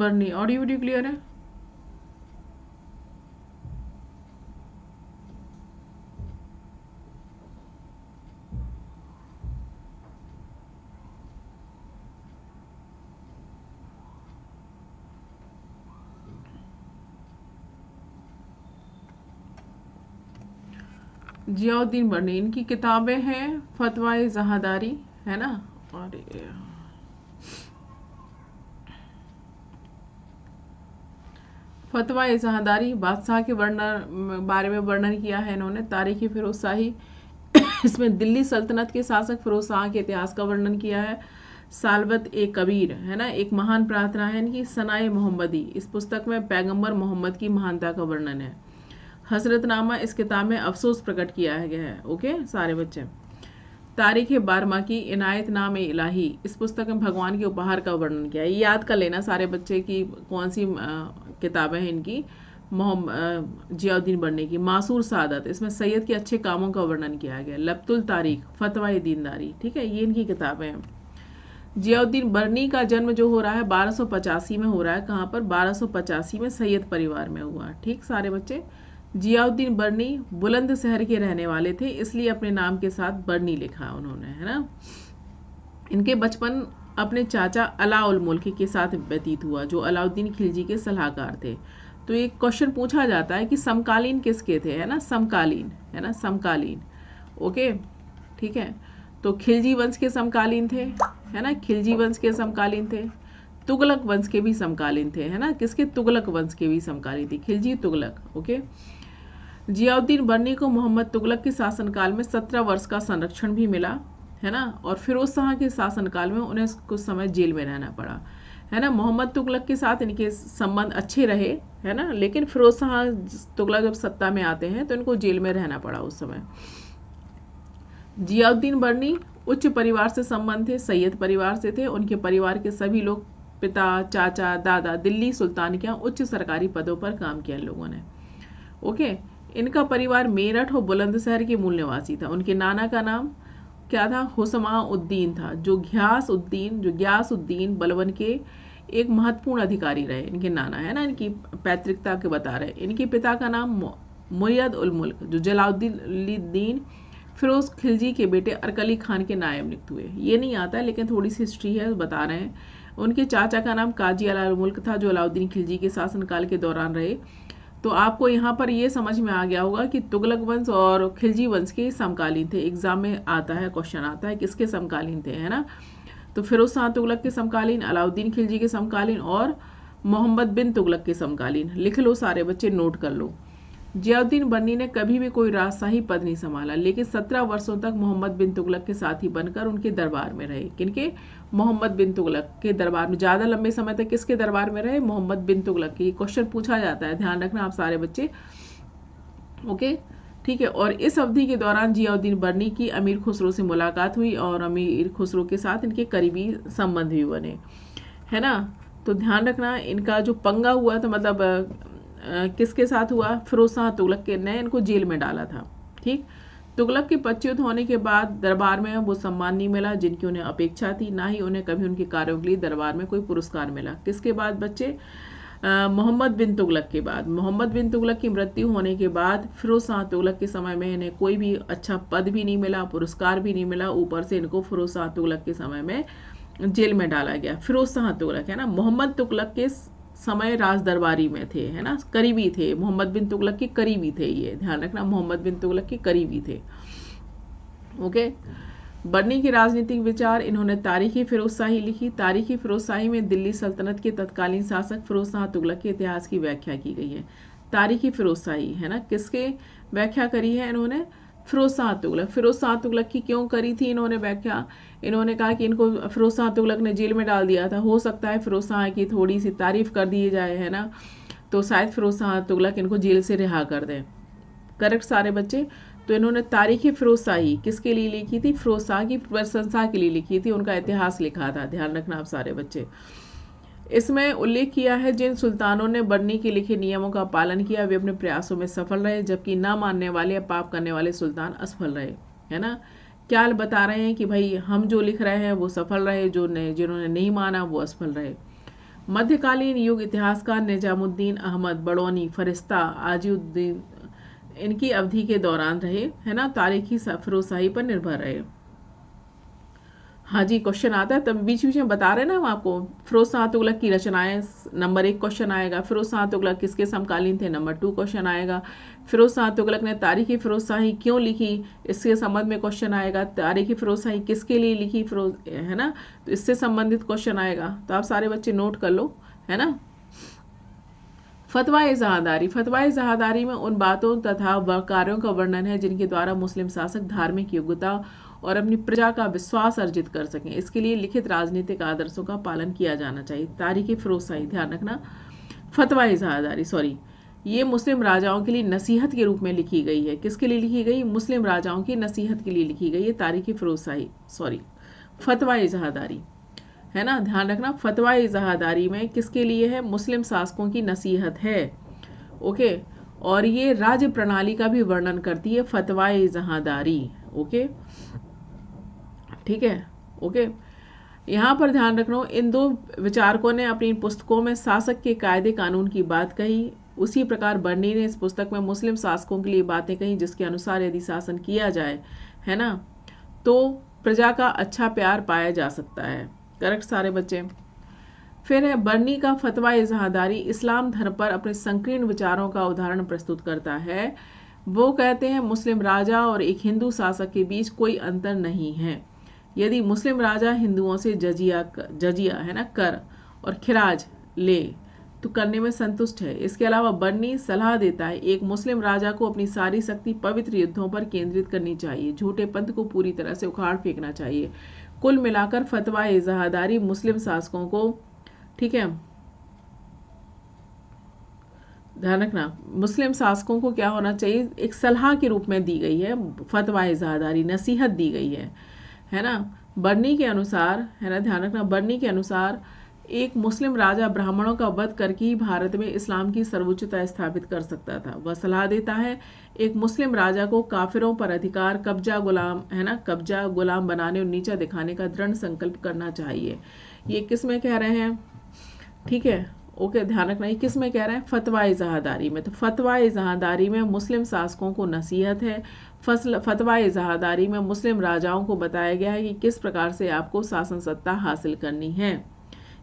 बर्नी audio video clear है जियाउद्दीन बर्नी इनकी किताबें हैं फतवा जहादारी है ना और फतवा जहाँदारी बादशाह के वर्णन बारे में वर्णन किया है इन्होंने तारीखी फिरोज शाही इसमें दिल्ली सल्तनत के शासक फिरोज शाह के इतिहास का वर्णन किया है सालवत ए कबीर है ना एक महान प्रार्थना है इनकी सनाए मोहम्मदी इस पुस्तक में पैगंबर मोहम्मद की महानता का वर्णन है हजरतनामा इस किताब में अफसोस प्रकट किया गया है ओके सारे बच्चे तारीख बारमा की इनायत नाम इलाही इस पुस्तक में भगवान के उपहार का वर्णन किया है याद कर लेना सारे बच्चे की कौन सी किताबें हैं इनकी मोहम्मद जियाउद्दीन बनने की मासूर सादत इसमें सैयद के अच्छे कामों का वर्णन किया गया लबतुल तारीख फतवा दीनदारी ठीक है ये इनकी किताबें हैं जियाउद्दीन बरनी का जन्म जो हो रहा है बारह में हो रहा है कहाँ पर बारह में सैयद परिवार में हुआ ठीक सारे बच्चे जियाउद्दीन बर्नी बुलंद शहर के रहने वाले थे इसलिए अपने नाम के साथ बर्नी लिखा उन्होंने है ना इनके बचपन अपने चाचा अलाउल मुल्क के साथ व्यतीत हुआ जो अलाउद्दीन खिलजी के सलाहकार थे तो एक क्वेश्चन पूछा जाता है कि समकालीन किसके थे है ना समकालीन है ना समकालीन ओके ठीक है तो खिलजी वंश के समकालीन थे है ना खिलजी वंश के समकालीन थे तुगलक वंश के भी समकालीन थे है ना किसके तुगलक वंश के भी समकालीन थे खिलजी तुगलक ओके जियाउद्दीन बर्नी को मोहम्मद तुगलक के शासनकाल में सत्रह वर्ष का संरक्षण भी मिला है ना और फिरोज शाह के शासनकाल में उन्हें कुछ समय जेल में रहना पड़ा है ना मोहम्मद तुगलक के साथ इनके संबंध अच्छे रहे है ना लेकिन फिरोज शाह तुगलक जब सत्ता में आते हैं तो इनको जेल में रहना पड़ा उस समय जियाउद्दीन बर्नी उच्च परिवार से संबंध थे सैयद परिवार से थे उनके परिवार के सभी लोग पिता चाचा दादा दिल्ली सुल्तान के यहाँ उच्च सरकारी पदों पर काम किया लोगों ने ओके इनका परिवार मेरठ और बुलंदशहर के मूल निवासी था उनके नाना का नाम क्या था हुसमा उद्दीन था जो घ्यास उद्दीन जो ग्यास उद्दीन बलवन के एक महत्वपूर्ण अधिकारी रहे इनके नाना है ना इनकी पैतृकता के बता रहे इनके पिता का नाम मुयद उल मुल्क जो जलाउद्दीन फिरोज खिलजी के बेटे अरकली खान के नायब नियुक्त हुए ये नहीं आता है लेकिन थोड़ी सी हिस्ट्री है बता रहे हैं उनके चाचा का नाम काजी अलाउल मुल्क था जो अलाउद्दीन खिलजी के शासनकाल के दौरान रहे तो आपको यहाँ पर ये समझ में आ गया होगा कि तुगलक वंश और खिलजी वंश के समकालीन थे एग्जाम में आता है क्वेश्चन आता है किसके समकालीन थे है ना तो फिरोज शाह तुगलक के समकालीन अलाउद्दीन खिलजी के समकालीन और मोहम्मद बिन तुगलक के समकालीन लिख लो सारे बच्चे नोट कर लो जियाउद्दीन बन्नी ने कभी भी कोई राजशाही पद नहीं संभाला लेकिन सत्रह वर्षों तक मोहम्मद बिन तुगलक के साथ ही बनकर उनके दरबार में रहे किनके मोहम्मद बिन तुगलक के दरबार में ज़्यादा लंबे समय तक किसके दरबार में रहे मोहम्मद बिन तुगलक के क्वेश्चन पूछा जाता है ध्यान रखना आप सारे बच्चे ओके ठीक है और इस अवधि के दौरान जियाउद्दीन बर्नी की अमीर खुसरो से मुलाकात हुई और अमीर खुसरो के साथ इनके करीबी संबंध भी बने है ना तो ध्यान रखना इनका जो पंगा हुआ था मतलब किसके साथ हुआ फिरोज तुगलक के ने इनको जेल में डाला था ठीक तुगलक के पदच्युत होने के बाद दरबार में वो सम्मान नहीं मिला जिनकी उन्हें अपेक्षा थी ना ही उन्हें कभी उनके कार्यों के लिए दरबार में कोई पुरस्कार मिला किसके बाद बच्चे मोहम्मद बिन तुगलक के बाद मोहम्मद बिन तुगलक की मृत्यु होने के बाद फिरोज शाह तुगलक के समय में इन्हें कोई भी अच्छा पद भी नहीं मिला पुरस्कार भी नहीं मिला ऊपर से इनको फिरोज शाह तुगलक के समय में जेल में डाला गया फिरोज शाह तुगलक है ना मोहम्मद तुगलक के समय राज दरबारी में थे है ना करीबी थे मोहम्मद बिन तुगलक के करीबी थे ये ध्यान रखना मोहम्मद बिन तुगलक के करीबी थे ओके बर्नी के राजनीतिक विचार इन्होंने तारीखी फिरोज लिखी तारीखी फिरोज शाही में दिल्ली सल्तनत के तत्कालीन शासक फिरोज शाह तुगलक के इतिहास की व्याख्या की गई है तारीखी फिरोज शाही है ना किसके व्याख्या करी है इन्होंने फिरोसात तुगलक फिरोसात तुगलक की क्यों करी थी इन्होंने व्याख्या इन्होंने कहा कि इनको फिरोसात तुगलक ने जेल में डाल दिया था हो सकता है फिरोसा की थोड़ी सी तारीफ कर दिए जाए है ना तो शायद फिरोसा तुगलक इनको जेल से रिहा कर दें करेक्ट सारे बच्चे तो इन्होंने तारीख फिरोसाही किसके लिए लिखी थी फिरोसा की प्रशंसा के लिए लिखी थी उनका इतिहास लिखा था ध्यान रखना आप सारे बच्चे इसमें उल्लेख किया है जिन सुल्तानों ने बर्नी के लिखे नियमों का पालन किया वे अपने प्रयासों में सफल रहे जबकि ना मानने वाले या पाप करने वाले सुल्तान असफल रहे है ना क्या बता रहे हैं कि भाई हम जो लिख रहे हैं वो सफल रहे जो ने जिन्होंने नहीं माना वो असफल रहे मध्यकालीन युग इतिहासकार निजामुद्दीन अहमद बड़ौनी फरिश्ता आजीउद्दीन इनकी अवधि के दौरान रहे है ना तारीखी फरोसाही पर निर्भर रहे हाँ जी क्वेश्चन आता है तब बीच बीच में बता रहे हैं ना हम आपको फिरोज शाह तुगलक की रचनाएं नंबर एक क्वेश्चन आएगा फिरोज शाह तुगलक किसके समकालीन थे नंबर टू क्वेश्चन आएगा फिरोज शाह तुगलक ने तारीखी फिरोज शाही क्यों लिखी इसके संबंध में क्वेश्चन आएगा तारीखी फिरोज शाही किसके लिए लिखी फिरोज है ना तो इससे संबंधित क्वेश्चन आएगा तो आप सारे बच्चे नोट कर लो है ना फतवा जहादारी फतवा जहादारी में उन बातों तथा कार्यों का वर्णन है जिनके द्वारा मुस्लिम शासक धार्मिक योग्यता और अपनी प्रजा का विश्वास अर्जित कर सकें इसके लिए लिखित राजनीतिक आदर्शों का पालन किया जाना चाहिए तारीख फरोसाई ध्यान रखना फतवा इजहारदारी सॉरी ये मुस्लिम राजाओं के लिए नसीहत के रूप में लिखी गई है किसके लिए लिखी गई मुस्लिम राजाओं की नसीहत के लिए लिखी गई है तारीख फरोसाई सॉरी फतवा इजहादारी है ना ध्यान रखना फतवा इजहादारी में किसके लिए है मुस्लिम शासकों की नसीहत है ओके और ये राज्य प्रणाली का भी वर्णन करती है फतवा जहादारी ओके ठीक है ओके यहाँ पर ध्यान रखना इन दो विचारकों ने अपनी पुस्तकों में शासक के कायदे कानून की बात कही उसी प्रकार बर्नी ने इस पुस्तक में मुस्लिम शासकों के लिए बातें कही जिसके अनुसार यदि शासन किया जाए है ना तो प्रजा का अच्छा प्यार पाया जा सकता है करेक्ट सारे बच्चे फिर है बर्नी का फतवा इजहादारी इस्लाम धर्म पर अपने संकीर्ण विचारों का उदाहरण प्रस्तुत करता है वो कहते हैं मुस्लिम राजा और एक हिंदू शासक के बीच कोई अंतर नहीं है यदि मुस्लिम राजा हिंदुओं से जजिया जजिया है ना कर और खिराज ले तो करने में संतुष्ट है इसके अलावा बर्नी सलाह देता है एक मुस्लिम राजा को अपनी सारी शक्ति पवित्र युद्धों पर केंद्रित करनी चाहिए झूठे पंथ को पूरी तरह से उखाड़ फेंकना चाहिए कुल मिलाकर फतवा इजहादारी मुस्लिम शासकों को ठीक है ध्यान रखना मुस्लिम शासकों को क्या होना चाहिए एक सलाह के रूप में दी गई है फतवा इजहादारी नसीहत दी गई है है ना बर्नी के अनुसार है ना ध्यान रखना बर्नी के अनुसार एक मुस्लिम राजा ब्राह्मणों का वध करके ही भारत में इस्लाम की सर्वोच्चता स्थापित कर सकता था वह सलाह देता है एक मुस्लिम राजा को काफिरों पर अधिकार कब्जा गुलाम है ना कब्जा गुलाम बनाने और नीचा दिखाने का दृढ़ संकल्प करना चाहिए ये किस में कह रहे हैं ठीक है ओके ध्यान रखना किस में कह रहे हैं फतवा इजहादारी में तो फतवा इजहादारी में मुस्लिम शासकों को नसीहत है फसल फतवा इजहादारी में मुस्लिम राजाओं को बताया गया है कि किस प्रकार से आपको शासन सत्ता हासिल करनी है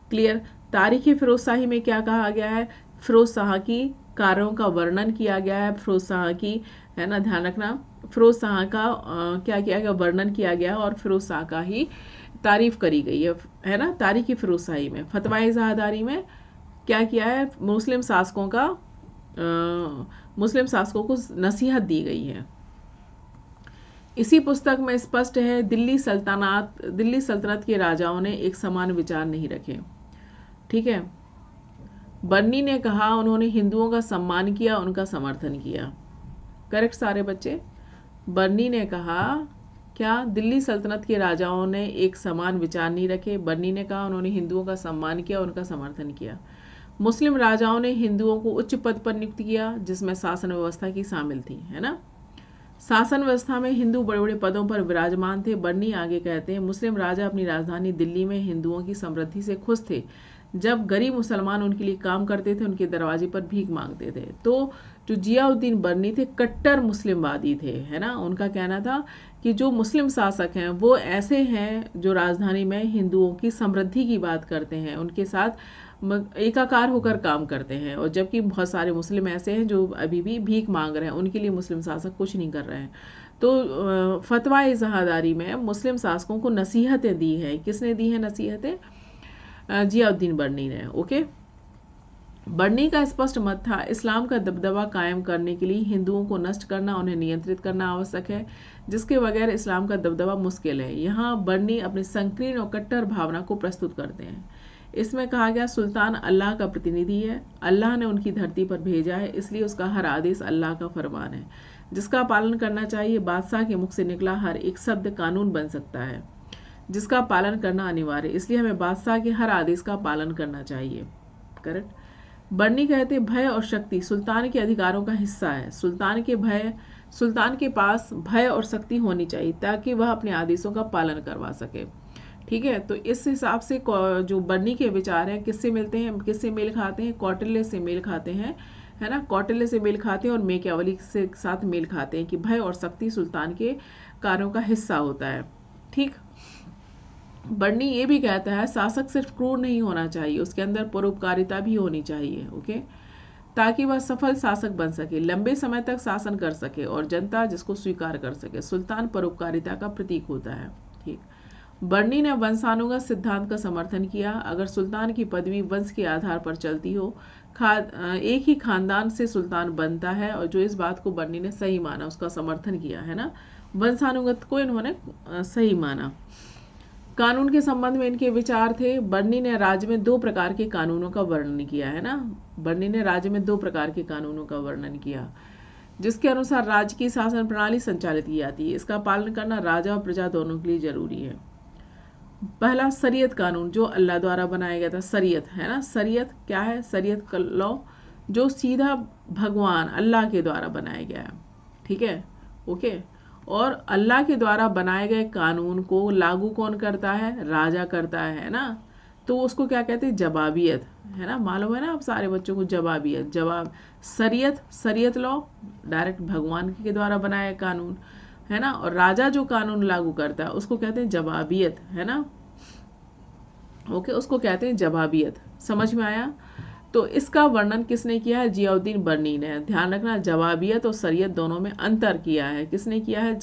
क्लियर तारीखी फिरोज शाही में क्या कहा गया है फिरोज शाह की कार्यों का वर्णन किया गया है फिरोज शाह की है ना ध्यान रखना फिरोज शाह का आ, क्या किया गया वर्णन किया गया और फिरोज शाह का ही तारीफ करी गई है है ना तारीख़ी फिरोज शाही में फतवा इजहादारी में क्या किया है मुस्लिम शासकों का आ, मुस्लिम शासकों को नसीहत दी गई है इसी पुस्तक में स्पष्ट है दिल्ली सल्तनत दिल्ली सल्तनत के राजाओं ने एक समान विचार नहीं रखे ठीक है बर्नी ने कहा उन्होंने हिंदुओं का सम्मान किया उनका समर्थन किया करेक्ट सारे बच्चे बर्नी ने कहा क्या दिल्ली सल्तनत के राजाओं ने एक समान विचार नहीं रखे बर्नी ने कहा उन्होंने हिंदुओं का सम्मान किया उनका समर्थन किया मुस्लिम राजाओं ने हिंदुओं को उच्च पद पर नियुक्त किया जिसमें शासन व्यवस्था की शामिल थी है ना शासन व्यवस्था में हिंदू बड़े बड़े पदों पर विराजमान थे बर्नी आगे कहते हैं मुस्लिम राजा अपनी राजधानी दिल्ली में हिंदुओं की समृद्धि से खुश थे जब गरीब मुसलमान उनके लिए काम करते थे उनके दरवाजे पर भीख मांगते थे तो जो जियाउद्दीन बर्नी थे कट्टर मुस्लिमवादी थे है ना उनका कहना था कि जो मुस्लिम शासक हैं वो ऐसे हैं जो राजधानी में हिंदुओं की समृद्धि की बात करते हैं उनके साथ एकाकार होकर काम करते हैं और जबकि बहुत सारे मुस्लिम ऐसे हैं जो अभी भी भीख मांग रहे हैं उनके लिए मुस्लिम शासक कुछ नहीं कर रहे हैं तो फतवा इजहादारी में मुस्लिम शासकों को नसीहतें दी हैं किसने दी हैं नसीहतें जियाउद्दीन बर्नी ने ओके बर्नी का स्पष्ट मत था इस्लाम का दबदबा कायम करने के लिए हिंदुओं को नष्ट करना उन्हें नियंत्रित करना आवश्यक है जिसके बगैर इस्लाम का दबदबा मुश्किल है यहाँ बर्नी अपनी संकीर्ण और कट्टर भावना को प्रस्तुत करते हैं इसमें कहा गया सुल्तान अल्लाह का प्रतिनिधि है अल्लाह ने उनकी धरती पर भेजा है इसलिए उसका हर आदेश अल्लाह का फरमान है जिसका पालन करना चाहिए बादशाह के मुख से निकला हर एक शब्द कानून बन सकता है जिसका पालन करना अनिवार्य इसलिए हमें बादशाह के हर आदेश का पालन करना चाहिए करेक्ट बर्नी कहते भय और शक्ति सुल्तान के अधिकारों का हिस्सा है सुल्तान के भय सुल्तान के पास भय और शक्ति होनी चाहिए ताकि वह अपने आदेशों का पालन करवा सके ठीक है तो इस हिसाब से जो बर्नी के विचार हैं किससे मिलते हैं किससे मेल खाते हैं कौटिल्य से मेल खाते हैं है ना कौटिल्य से मेल खाते हैं और मेक्यावली से साथ मेल खाते हैं कि भय और शक्ति सुल्तान के कार्यों का हिस्सा होता है ठीक बर्नी ये भी कहता है शासक सिर्फ क्रूर नहीं होना चाहिए उसके अंदर परोपकारिता भी होनी चाहिए ओके ताकि वह सफल शासक बन सके लंबे समय तक शासन कर सके और जनता जिसको स्वीकार कर सके सुल्तान परोपकारिता का प्रतीक होता है ठीक बर्नी ने वंशानुगत सिद्धांत का समर्थन किया अगर सुल्तान की पदवी वंश के आधार पर चलती हो खाद एक ही खानदान से सुल्तान बनता है और जो इस बात को बर्नी ने सही माना उसका समर्थन किया है ना वंशानुगत को तो इन्होंने सही माना कानून के संबंध में इनके विचार थे बर्नी ने राज्य में दो प्रकार के कानूनों का वर्णन किया है ना बर्नी ने राज्य में दो प्रकार के कानूनों का वर्णन किया जिसके अनुसार राज्य की शासन प्रणाली संचालित की जाती है इसका पालन करना राजा और प्रजा दोनों के लिए जरूरी है पहला शरीयत कानून जो अल्लाह द्वारा बनाया गया था शरीयत है ना शरीयत क्या है शरीयत लॉ जो सीधा भगवान अल्लाह के द्वारा बनाया गया है ठीक है ओके और अल्लाह के द्वारा बनाए गए कानून को लागू कौन करता है राजा करता है ना तो उसको क्या कहते हैं जवाबियत है ना मालूम है ना आप सारे बच्चों को जवाबियत जवाब शरीयत शरीयत लॉ डायरेक्ट भगवान के द्वारा बनाया कानून है ना और राजा जो कानून लागू करता है उसको कहते हैं जवाबियत है ना ओके उसको कहते हैं जवाबियत समझ में आया तो इसका वर्णन किसने किया है जियाउद्दीन बर्नी ने ध्यान रखना जवाबियत और सरियत दोनों में अंतर किया है किसने किया है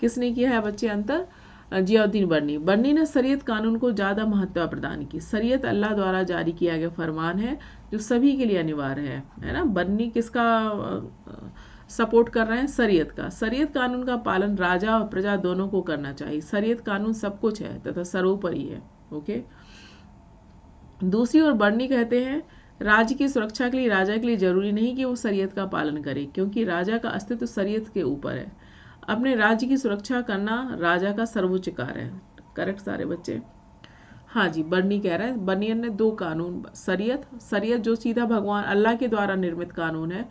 किसने किया है बच्चे अंतर जियाउद्दीन बर्नी बर्नी ने सरियत कानून को ज़्यादा महत्व प्रदान की सरियत अल्लाह द्वारा जारी किया गया फरमान है जो सभी के लिए अनिवार्य है है ना बर्नी किसका आ, आ, सपोर्ट कर रहे हैं शरीयत का शरीयत कानून का पालन राजा और प्रजा दोनों को करना चाहिए शरीयत कानून सब कुछ है तथा सर्वोपरि है ओके दूसरी ओर बर्नी कहते हैं राज्य की सुरक्षा के लिए राजा के लिए जरूरी नहीं कि वो शरीयत का पालन करे क्योंकि राजा का अस्तित्व शरीयत के ऊपर है अपने राज्य की सुरक्षा करना राजा का सर्वोच्च कार्य है करेक्ट सारे बच्चे हाँ जी बर्नी कह रहे हैं बर्नियन ने दो कानून शरीयत शरीयत जो सीधा भगवान अल्लाह के द्वारा निर्मित कानून है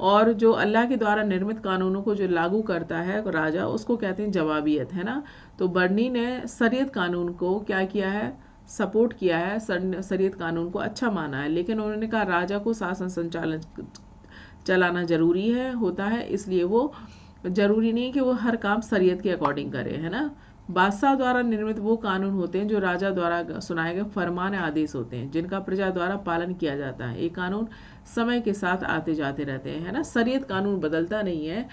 और जो अल्लाह के द्वारा निर्मित कानूनों को जो लागू करता है राजा उसको कहते हैं जवाबियत है ना तो बर्नी ने सरियत कानून को क्या किया है सपोर्ट किया है सरियत कानून को अच्छा माना है लेकिन उन्होंने कहा राजा को शासन संचालन चलाना ज़रूरी है होता है इसलिए वो ज़रूरी नहीं कि वो हर काम सरियत के अकॉर्डिंग करे है ना बादशाह द्वारा निर्मित वो कानून होते हैं जो राजा द्वारा सुनाए गए फरमान आदेश होते हैं जिनका प्रजा द्वारा पालन किया जाता है ये कानून समय के साथ आते जाते रहते हैं है ना शरीयत कानून बदलता नहीं है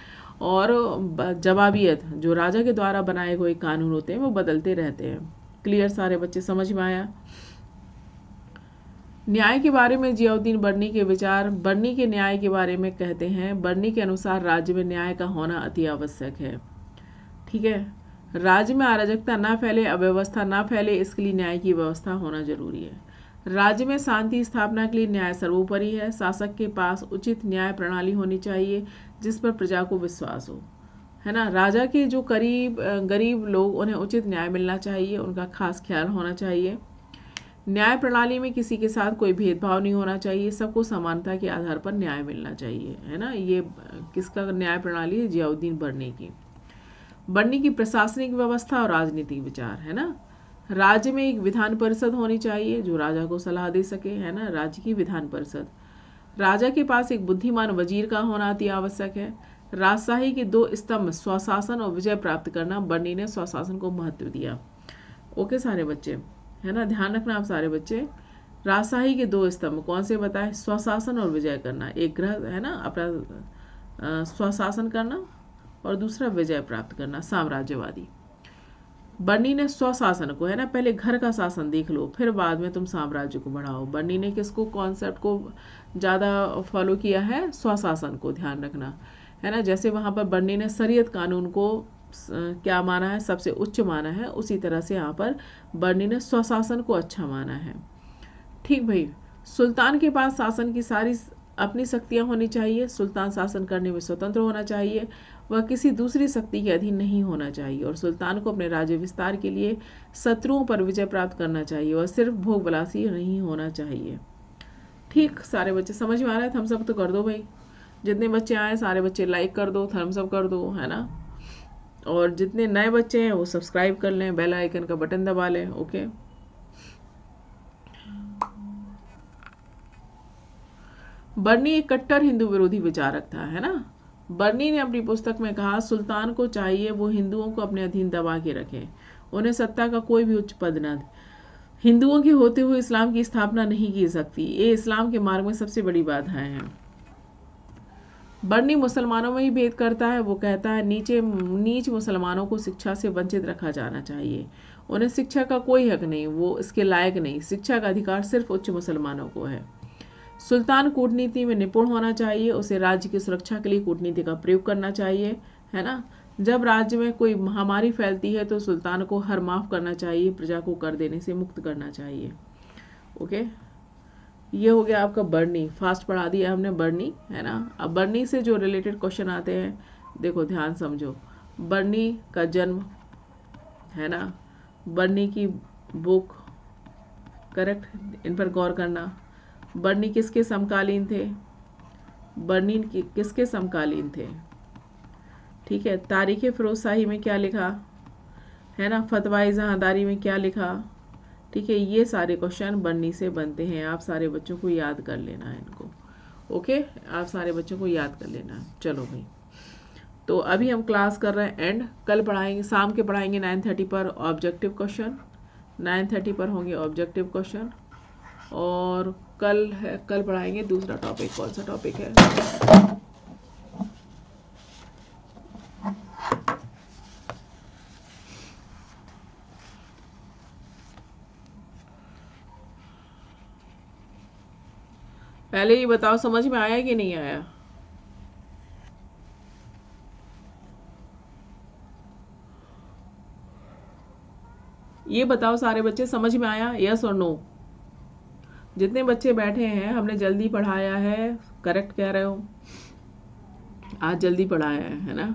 और जवाबियत जो राजा के द्वारा बनाए हुए कानून होते हैं वो बदलते रहते हैं क्लियर सारे बच्चे समझ में आया न्याय के बारे में जियाउद्दीन बर्नी के विचार बर्नी के न्याय के बारे में कहते हैं बर्नी के अनुसार राज्य में न्याय का होना अति आवश्यक है ठीक है राज्य में अराजकता ना फैले अव्यवस्था ना फैले इसके लिए न्याय की व्यवस्था होना जरूरी है राज्य में शांति स्थापना के लिए न्याय सर्वोपरि है शासक के पास उचित न्याय प्रणाली होनी चाहिए जिस पर प्रजा को विश्वास हो है ना राजा के जो करीब गरीब लोग उन्हें उचित न्याय मिलना चाहिए उनका खास ख्याल होना चाहिए न्याय प्रणाली में किसी के साथ कोई भेदभाव नहीं होना चाहिए सबको समानता के आधार पर न्याय मिलना चाहिए है ना ये किसका न्याय प्रणाली है जियाउद्दीन बरने की बढ़नी की प्रशासनिक व्यवस्था और राजनीतिक विचार है ना राज्य में एक विधान परिषद होनी चाहिए जो राजा को सलाह दे सके है ना राज्य की विधान परिषद राजा के पास एक बुद्धिमान वजीर का होना अति आवश्यक है राजशाही के दो स्तंभ स्वशासन और विजय प्राप्त करना बर्नी ने स्वशासन को महत्व दिया ओके सारे बच्चे है ना ध्यान रखना आप सारे बच्चे राजशाही के दो स्तंभ कौन से बताए स्वशासन और विजय करना एक ग्रह है ना अपना स्वशासन करना और दूसरा विजय प्राप्त करना साम्राज्यवादी बर्नी ने स्वशासन को है ना पहले घर का शासन देख लो फिर बाद में तुम साम्राज्य को बढ़ाओ बर्नी ने किसको कॉन्सेप्ट को ज़्यादा फॉलो किया है स्वशासन को ध्यान रखना है ना जैसे वहाँ पर बर्नी ने शरीयत कानून को क्या माना है सबसे उच्च माना है उसी तरह से यहाँ पर बर्नी ने स्वशासन को अच्छा माना है ठीक भाई सुल्तान के पास शासन की सारी अपनी शक्तियाँ होनी चाहिए सुल्तान शासन करने में स्वतंत्र होना चाहिए वह किसी दूसरी शक्ति के अधीन नहीं होना चाहिए और सुल्तान को अपने राज्य विस्तार के लिए शत्रुओं पर विजय प्राप्त करना चाहिए और सिर्फ भोग बलासी नहीं होना चाहिए ठीक सारे बच्चे समझ में आ रहे हैं थम्सअप तो कर दो भाई जितने बच्चे आए सारे बच्चे लाइक कर दो थम्सअप कर दो है ना और जितने नए बच्चे हैं वो सब्सक्राइब कर लें बेल आइकन का बटन दबा लें ओके बर्नी एक कट्टर हिंदू विरोधी विचारक था है ना बर्नी ने अपनी पुस्तक में कहा सुल्तान को चाहिए वो हिंदुओं को अपने अधीन दबा के रखे उन्हें सत्ता का कोई भी उच्च पद न हिंदुओं के होते हुए इस्लाम की स्थापना नहीं की सकती ये इस्लाम के मार्ग में सबसे बड़ी बाधाएं हैं बर्नी मुसलमानों में ही भेद करता है वो कहता है नीचे नीच मुसलमानों को शिक्षा से वंचित रखा जाना चाहिए उन्हें शिक्षा का कोई हक नहीं वो इसके लायक नहीं शिक्षा का अधिकार सिर्फ उच्च मुसलमानों को है सुल्तान कूटनीति में निपुण होना चाहिए उसे राज्य की सुरक्षा के लिए कूटनीति का प्रयोग करना चाहिए है ना जब राज्य में कोई महामारी फैलती है तो सुल्तान को हर माफ करना चाहिए प्रजा को कर देने से मुक्त करना चाहिए ओके ये हो गया आपका बर्नी फास्ट पढ़ा दिया हमने बर्नी है ना अब बर्नी से जो रिलेटेड क्वेश्चन आते हैं देखो ध्यान समझो बर्नी का जन्म है ना बर्नी की बुक करेक्ट इन पर गौर करना बर्नी किसके समकालीन थे बर्नी किसके समकालीन थे ठीक है तारीख फरोज शाही में क्या लिखा है ना फतवा जहादारी में क्या लिखा ठीक है ये सारे क्वेश्चन बर्नी से बनते हैं आप सारे बच्चों को याद कर लेना है इनको ओके आप सारे बच्चों को याद कर लेना है चलो भाई तो अभी हम क्लास कर रहे हैं एंड कल पढ़ाएंगे शाम के पढ़ाएंगे नाइन थर्टी पर ऑब्जेक्टिव क्वेश्चन नाइन थर्टी पर होंगे ऑब्जेक्टिव क्वेश्चन और कल है कल पढ़ाएंगे दूसरा टॉपिक कौन सा टॉपिक है पहले ये बताओ समझ में आया कि नहीं आया ये बताओ सारे बच्चे समझ में आया यस और नो जितने बच्चे बैठे हैं हमने जल्दी पढ़ाया है करेक्ट कह रहे हो आज जल्दी पढ़ाया है है ना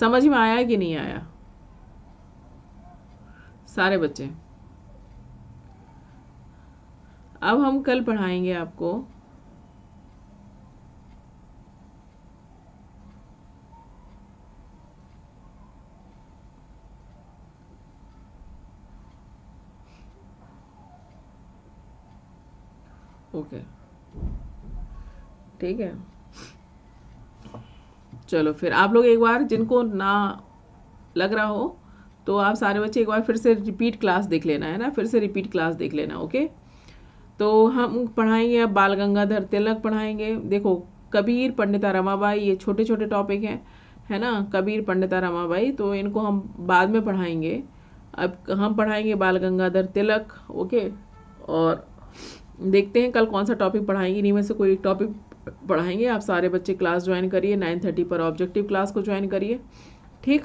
समझ में आया कि नहीं आया सारे बच्चे अब हम कल पढ़ाएंगे आपको ओके ठीक है चलो फिर आप लोग एक बार जिनको ना लग रहा हो तो आप सारे बच्चे एक बार फिर से रिपीट क्लास देख लेना है ना फिर से रिपीट क्लास देख लेना ओके तो हम पढ़ाएंगे अब बाल गंगाधर तिलक पढ़ाएंगे देखो कबीर पंडिता रमाबाई ये छोटे छोटे टॉपिक हैं है ना कबीर पंडिता रमाबाई तो इनको हम बाद में पढ़ाएंगे अब हम पढ़ाएंगे बाल गंगाधर तिलक ओके और देखते हैं कल कौन सा टॉपिक पढ़ाएंगे इन्हीं में से कोई टॉपिक पढ़ाएंगे आप सारे बच्चे क्लास ज्वाइन करिए नाइन थर्टी पर ऑब्जेक्टिव क्लास को ज्वाइन करिए ठीक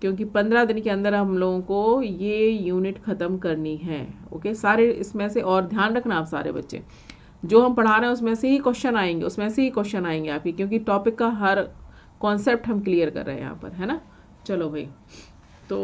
क्योंकि पंद्रह दिन के अंदर हम लोगों को ये यूनिट ख़त्म करनी है ओके सारे इसमें से और ध्यान रखना आप सारे बच्चे जो हम पढ़ा रहे हैं उसमें से ही क्वेश्चन आएंगे उसमें से ही क्वेश्चन आएंगे आपके क्योंकि टॉपिक का हर कॉन्सेप्ट हम क्लियर कर रहे हैं यहाँ पर है ना चलो भाई तो